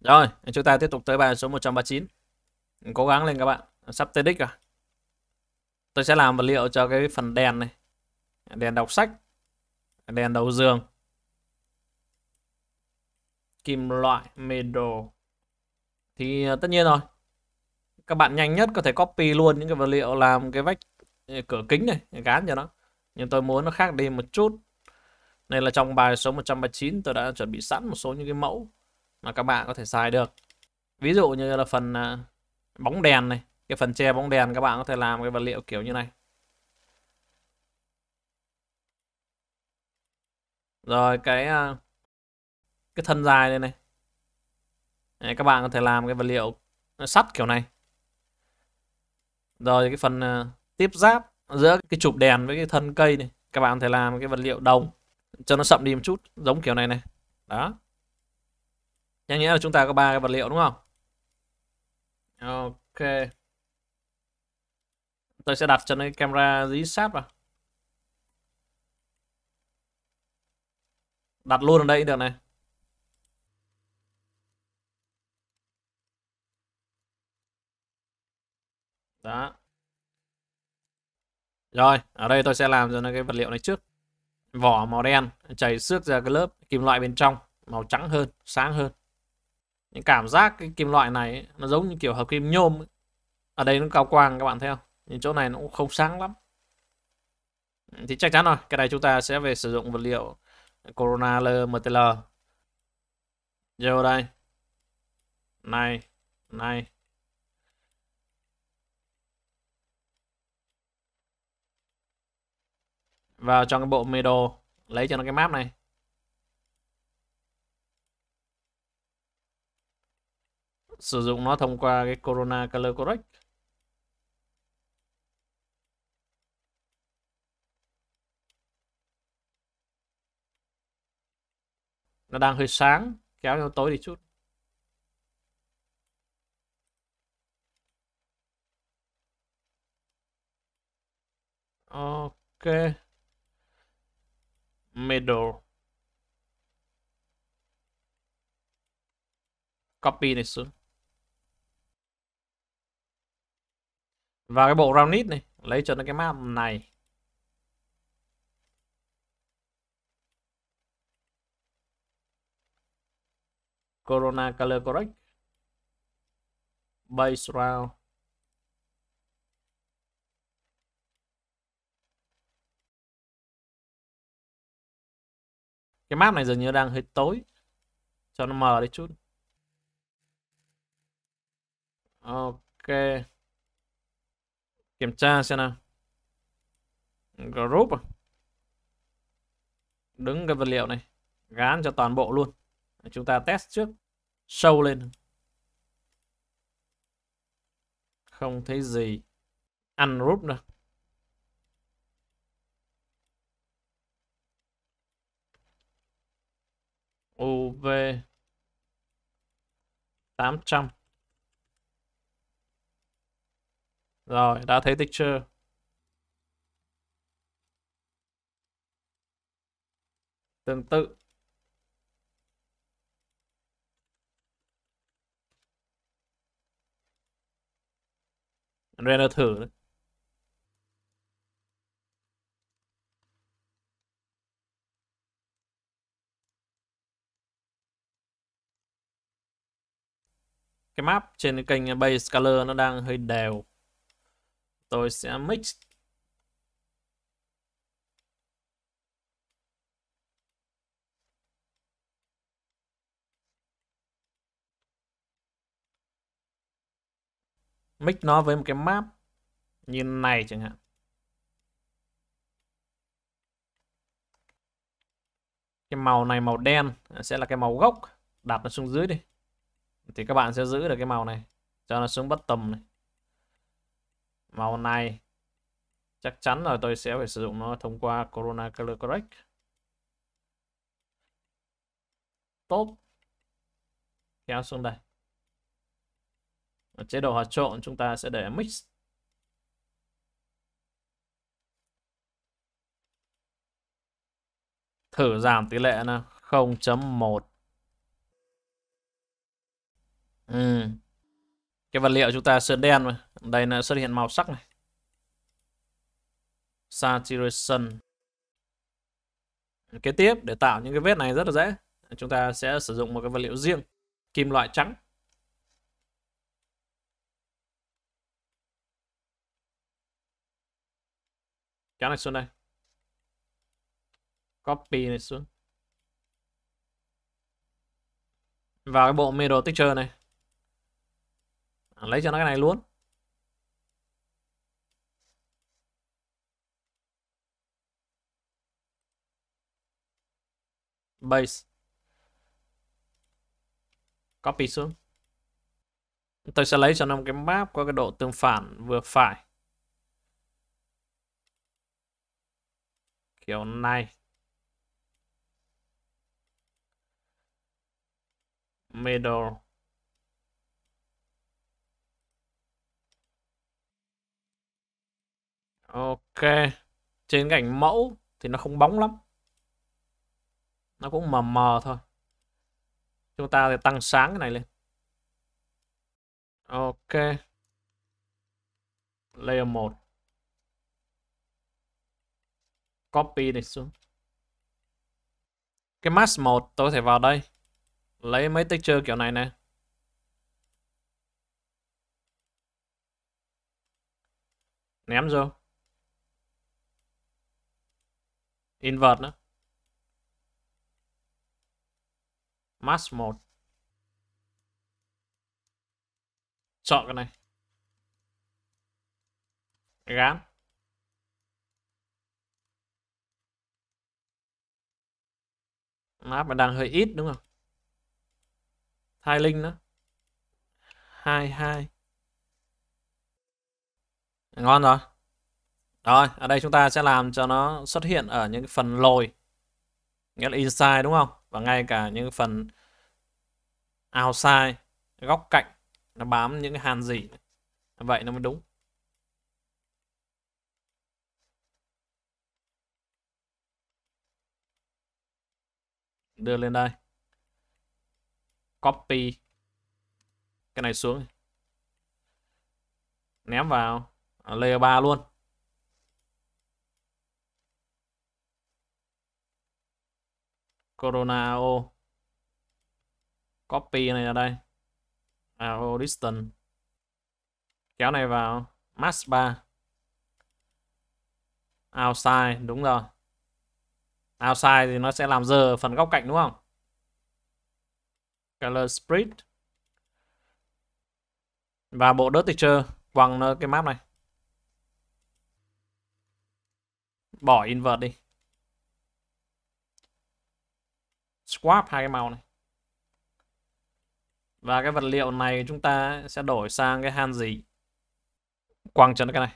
Rồi, chúng ta tiếp tục tới bài số 139. Cố gắng lên các bạn, sắp tới đích rồi. À? Tôi sẽ làm vật liệu cho cái phần đèn này. Đèn đọc sách, đèn đầu giường. Kim loại, metal. Thì ờ, tất nhiên rồi. Các bạn nhanh nhất có thể copy luôn những cái vật liệu làm cái vách ờ, cửa kính này, gán cho nó. Nhưng tôi muốn nó khác đi một chút. Nên là trong bài số 139 tôi đã chuẩn bị sẵn một số những cái mẫu mà các bạn có thể xài được ví dụ như là phần à, bóng đèn này cái phần che bóng đèn các bạn có thể làm cái vật liệu kiểu như này rồi cái à, cái thân dài đây này Đấy, các bạn có thể làm cái vật liệu sắt kiểu này rồi cái phần à, tiếp giáp giữa cái chụp đèn với cái thân cây này các bạn có thể làm cái vật liệu đồng cho nó sậm đi một chút giống kiểu này này đó Nhanh nghĩa là chúng ta có ba cái vật liệu đúng không? Ok. Tôi sẽ đặt cho cái camera dí sát vào. Đặt luôn ở đây được này. Đó. Rồi, ở đây tôi sẽ làm cho nó cái vật liệu này trước. Vỏ màu đen, chảy xước ra cái lớp kim loại bên trong, màu trắng hơn, sáng hơn những cảm giác cái kim loại này nó giống như kiểu hợp kim nhôm ở đây nó cao quang các bạn thấy không nhưng chỗ này nó cũng không sáng lắm thì chắc chắn rồi cái này chúng ta sẽ về sử dụng vật liệu corona mtl vô đây này này vào trong cái bộ mê lấy cho nó cái map này sử dụng nó thông qua cái Corona Color Correct nó đang hơi sáng kéo cho tối đi chút ok middle copy này xuống và cái bộ roundit này lấy cho nó cái map này corona color correct base round cái map này dường như đang hơi tối cho nó mờ đi chút ok Kiểm tra xem nào. Group à? Đứng cái vật liệu này. Gán cho toàn bộ luôn. Chúng ta test trước. Sâu lên. Không thấy gì. Ăn group nữa. UV 800 Rồi, đã thấy tích Tương tự. Render thử cái map trên kênh base color nó đang hơi đều tôi sẽ mix mix nó với một cái map như này chẳng hạn cái màu này màu đen sẽ là cái màu gốc đặt nó xuống dưới đi thì các bạn sẽ giữ được cái màu này cho nó xuống bất tầm này màu này chắc chắn là tôi sẽ phải sử dụng nó thông qua Corona Color Correct top kéo xuống đây ở chế độ hòa trộn chúng ta sẽ để mix thử giảm tỷ lệ nào 0.1 ừ. cái vật liệu chúng ta sơn đen mà đây là xuất hiện màu sắc này saturation kế tiếp để tạo những cái vết này rất là dễ chúng ta sẽ sử dụng một cái vật liệu riêng kim loại trắng kéo này xuống đây copy này xuống vào cái bộ middle texture này lấy cho nó cái này luôn base copy xuống tôi sẽ lấy cho nó một cái map có cái độ tương phản vừa phải kiểu này middle ok trên cảnh mẫu thì nó không bóng lắm nó cũng mờ mờ thôi chúng ta sẽ tăng sáng cái này lên ok layer 1 copy này xuống cái mask 1 tôi có thể vào đây lấy mấy texture kiểu này nè ném vô invert nữa mask 1 chọn cái này gán map mà đang hơi ít đúng không hai linh đó hai hai ngon rồi rồi ở đây chúng ta sẽ làm cho nó xuất hiện ở những phần lồi nghĩa là inside đúng không và ngay cả những phần outside góc cạnh nó bám những cái hàn gì vậy nó mới đúng đưa lên đây copy cái này xuống ném vào layer 3 luôn corona o copy này ra đây ao distance kéo này vào max 3 outside đúng rồi outside thì nó sẽ làm giờ phần góc cạnh đúng không color split và bộ dirty texture quăng cái map này bỏ invert đi swap hai cái màu này và cái vật liệu này chúng ta sẽ đổi sang cái han gì quăng cho nó cái này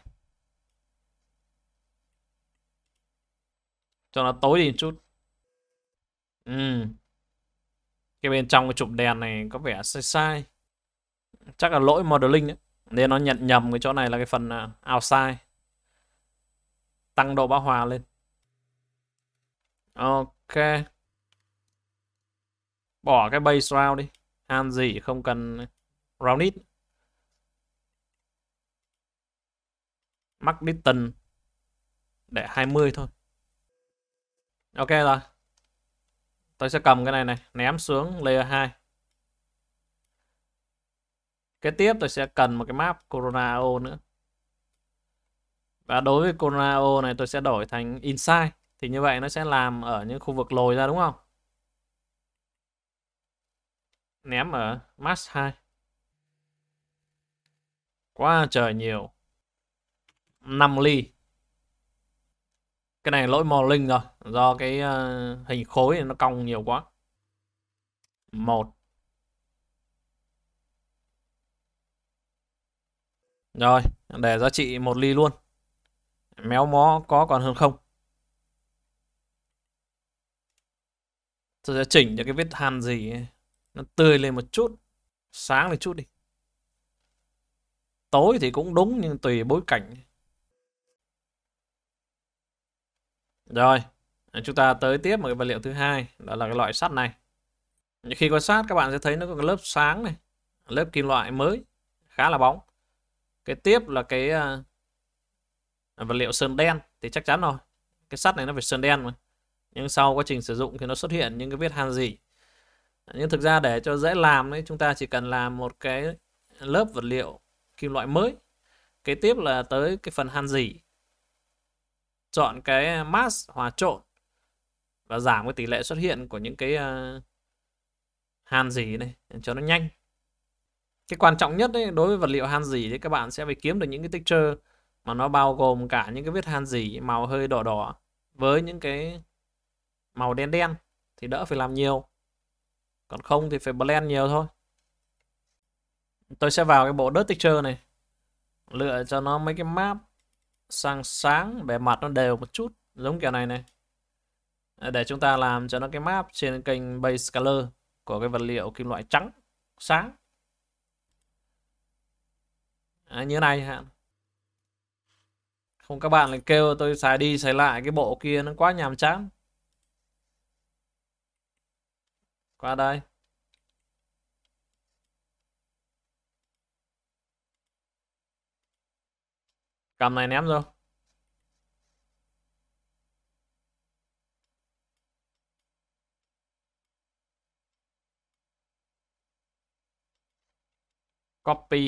cho nó tối đi một chút ừ. cái bên trong cái chụp đèn này có vẻ sai sai chắc là lỗi modeling ấy. nên nó nhận nhầm cái chỗ này là cái phần à, outside tăng độ bão hòa lên ok bỏ cái base round đi han gì không cần round it mắc distance để 20 thôi ok rồi tôi sẽ cầm cái này này ném xuống layer 2 cái tiếp tôi sẽ cần một cái map corona o nữa và đối với corona o này tôi sẽ đổi thành inside thì như vậy nó sẽ làm ở những khu vực lồi ra đúng không ném ở mass 2 quá trời nhiều 5 ly cái này lỗi mò linh rồi do cái uh, hình khối nó cong nhiều quá một rồi để giá trị một ly luôn méo mó có còn hơn không tôi sẽ chỉnh cho cái vết than gì ấy nó tươi lên một chút sáng lên chút đi tối thì cũng đúng nhưng tùy bối cảnh rồi chúng ta tới tiếp một cái vật liệu thứ hai đó là cái loại sắt này khi quan sát các bạn sẽ thấy nó có lớp sáng này lớp kim loại mới khá là bóng cái tiếp là cái uh, vật liệu sơn đen thì chắc chắn rồi cái sắt này nó phải sơn đen mà nhưng sau quá trình sử dụng thì nó xuất hiện những cái vết han gì nhưng thực ra để cho dễ làm ấy chúng ta chỉ cần làm một cái lớp vật liệu kim loại mới kế tiếp là tới cái phần han dỉ chọn cái à, mask hòa trộn và giảm cái tỷ lệ xuất hiện của những cái à, han dỉ này cho nó nhanh cái quan trọng nhất đấy đối với vật liệu han dỉ thì các bạn sẽ phải kiếm được những cái texture mà nó bao gồm cả những cái vết han dỉ màu hơi đỏ đỏ với những cái màu đen đen thì đỡ phải làm nhiều còn không thì phải blend nhiều thôi tôi sẽ vào cái bộ dirt texture này lựa cho nó mấy cái map sang sáng bề mặt nó đều một chút giống kiểu này này để chúng ta làm cho nó cái map trên kênh base color của cái vật liệu kim loại trắng sáng à, như này hạn không các bạn lại kêu tôi xài đi xài lại cái bộ kia nó quá nhàm chán qua đây cầm này ném vô copy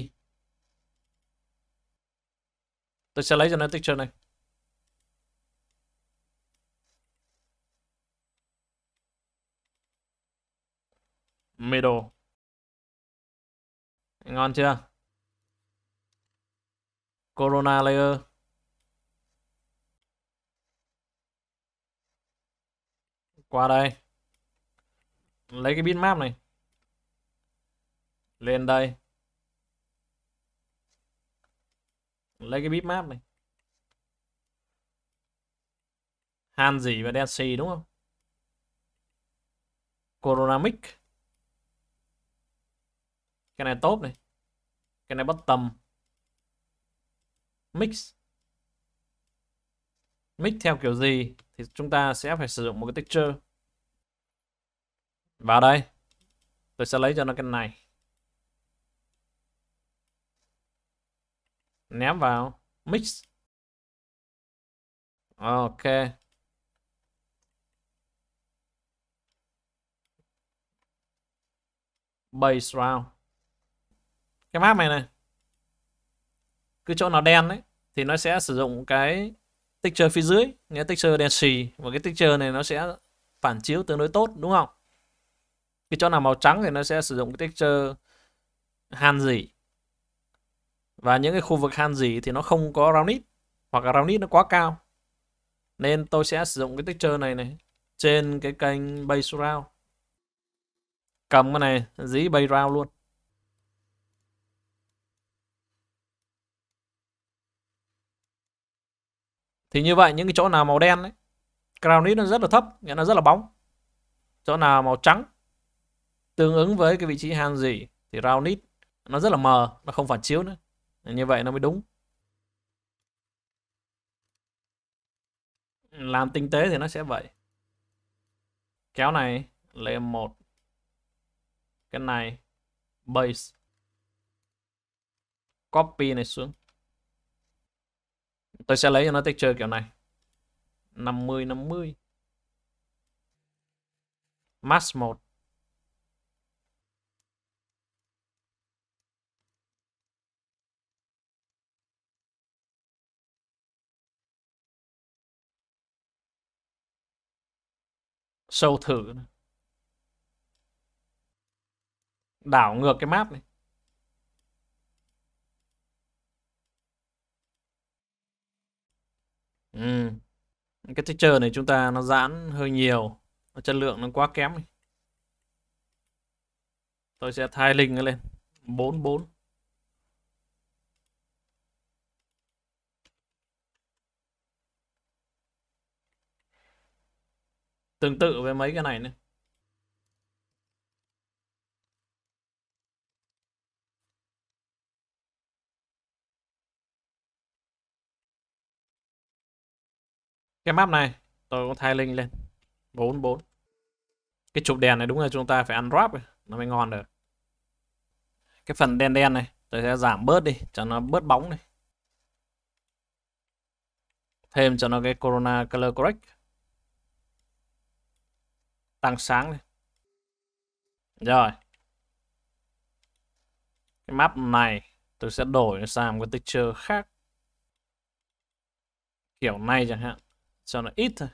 tôi sẽ lấy cho nó texture này Middle. Ngon chưa? Corona layer. Qua đây. Lấy cái bitmap này. Lên đây. Lấy cái bitmap này. Han gì và Density đúng không? Corona Mic cái này tốt này cái này bottom mix mix theo kiểu gì thì chúng ta sẽ phải sử dụng một cái texture vào đây tôi sẽ lấy cho nó cái này ném vào mix ok base round cái map này này cứ chỗ nào đen đấy thì nó sẽ sử dụng cái texture phía dưới nghĩa texture đen xì và cái texture này nó sẽ phản chiếu tương đối tốt đúng không cái chỗ nào màu trắng thì nó sẽ sử dụng cái texture han gì và những cái khu vực han gì thì nó không có rounded hoặc là rounded nó quá cao nên tôi sẽ sử dụng cái texture này này trên cái kênh base round cầm cái này dí base round luôn thì như vậy những cái chỗ nào màu đen ấy, grounded nó rất là thấp nghĩa là rất là bóng chỗ nào màu trắng tương ứng với cái vị trí han gì thì rounded nó rất là mờ nó không phản chiếu nữa như vậy nó mới đúng làm tinh tế thì nó sẽ vậy kéo này lên một cái này base copy này xuống tôi sẽ lấy cho nó texture kiểu này 50 50 mask 1 sâu thử đảo ngược cái map này Ừ. cái texture này chúng ta nó giãn hơi nhiều nó chất lượng nó quá kém tôi sẽ thay link nó lên 44 tương tự với mấy cái này nữa Cái map này tôi có thay linh lên 44 Cái chụp đèn này đúng là chúng ta phải ăn wrap Nó mới ngon được Cái phần đen đen này tôi sẽ giảm bớt đi cho nó bớt bóng đi Thêm cho nó cái Corona Color Correct Tăng sáng đi Rồi Cái map này tôi sẽ đổi sang một cái texture khác Kiểu này chẳng hạn cho nó ít thôi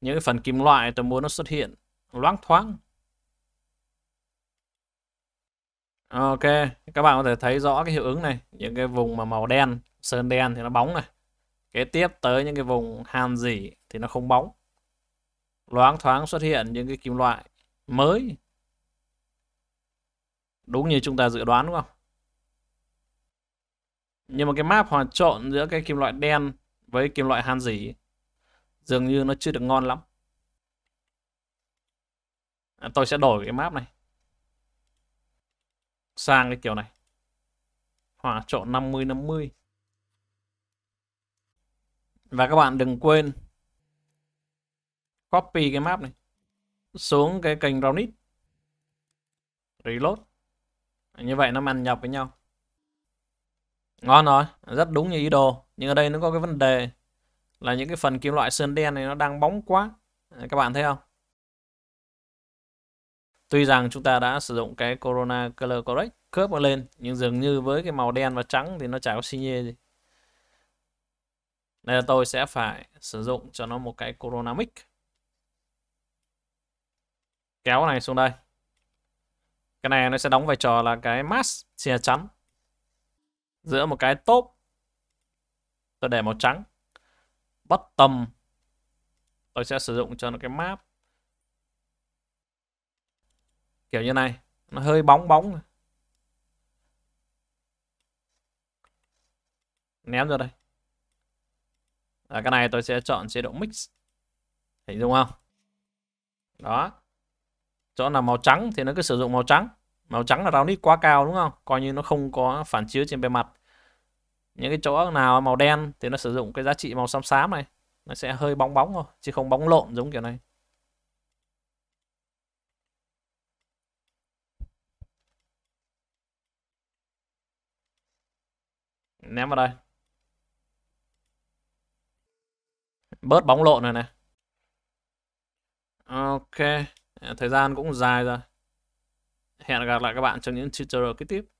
những cái phần kim loại tôi muốn nó xuất hiện loáng thoáng ok các bạn có thể thấy rõ cái hiệu ứng này những cái vùng mà màu đen sơn đen thì nó bóng này kế tiếp tới những cái vùng hàn dỉ thì nó không bóng loáng thoáng xuất hiện những cái kim loại mới đúng như chúng ta dự đoán đúng không nhưng mà cái map hòa trộn giữa cái kim loại đen với kim loại han gì dường như nó chưa được ngon lắm à, tôi sẽ đổi cái map này sang cái kiểu này hòa trộn 50 50 và các bạn đừng quên copy cái map này xuống cái kênh Roundit reload như vậy nó ăn nhập với nhau ngon rồi rất đúng như ý đồ nhưng ở đây nó có cái vấn đề là những cái phần kim loại sơn đen này nó đang bóng quá các bạn thấy không tuy rằng chúng ta đã sử dụng cái Corona Color Correct Curve lên nhưng dường như với cái màu đen và trắng thì nó chả có xi nhê gì Nên là tôi sẽ phải sử dụng cho nó một cái Corona Mix kéo này xuống đây cái này nó sẽ đóng vai trò là cái mask xìa trắng giữa một cái top tôi để màu trắng bottom tôi sẽ sử dụng cho nó cái map kiểu như này nó hơi bóng bóng ném ra đây à, cái này tôi sẽ chọn chế độ mix hình dung không đó chỗ là màu trắng thì nó cứ sử dụng màu trắng màu trắng là rounded quá cao đúng không coi như nó không có phản chiếu trên bề mặt những cái chỗ nào màu đen thì nó sử dụng cái giá trị màu xám xám này nó sẽ hơi bóng bóng thôi chứ không bóng lộn giống kiểu này ném vào đây bớt bóng lộn rồi này ok thời gian cũng dài rồi hẹn gặp lại các bạn trong những tutorial kế tiếp